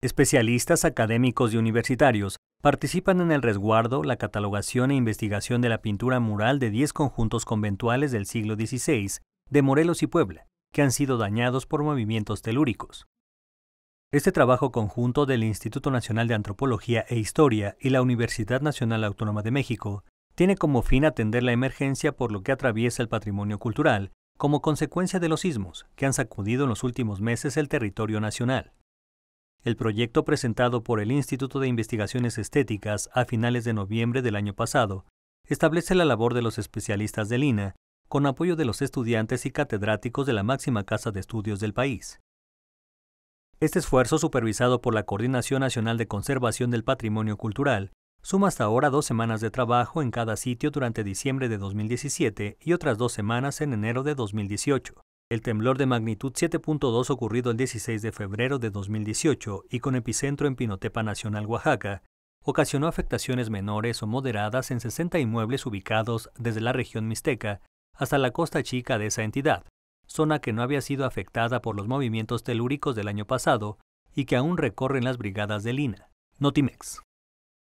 Especialistas académicos y universitarios participan en el resguardo, la catalogación e investigación de la pintura mural de 10 conjuntos conventuales del siglo XVI de Morelos y Puebla, que han sido dañados por movimientos telúricos. Este trabajo conjunto del Instituto Nacional de Antropología e Historia y la Universidad Nacional Autónoma de México tiene como fin atender la emergencia por lo que atraviesa el patrimonio cultural como consecuencia de los sismos que han sacudido en los últimos meses el territorio nacional. El proyecto presentado por el Instituto de Investigaciones Estéticas a finales de noviembre del año pasado establece la labor de los especialistas del INA con apoyo de los estudiantes y catedráticos de la máxima casa de estudios del país. Este esfuerzo, supervisado por la Coordinación Nacional de Conservación del Patrimonio Cultural, suma hasta ahora dos semanas de trabajo en cada sitio durante diciembre de 2017 y otras dos semanas en enero de 2018. El temblor de magnitud 7.2 ocurrido el 16 de febrero de 2018 y con epicentro en Pinotepa Nacional, Oaxaca, ocasionó afectaciones menores o moderadas en 60 inmuebles ubicados desde la región mixteca hasta la costa chica de esa entidad, zona que no había sido afectada por los movimientos telúricos del año pasado y que aún recorren las brigadas de Lina, Notimex.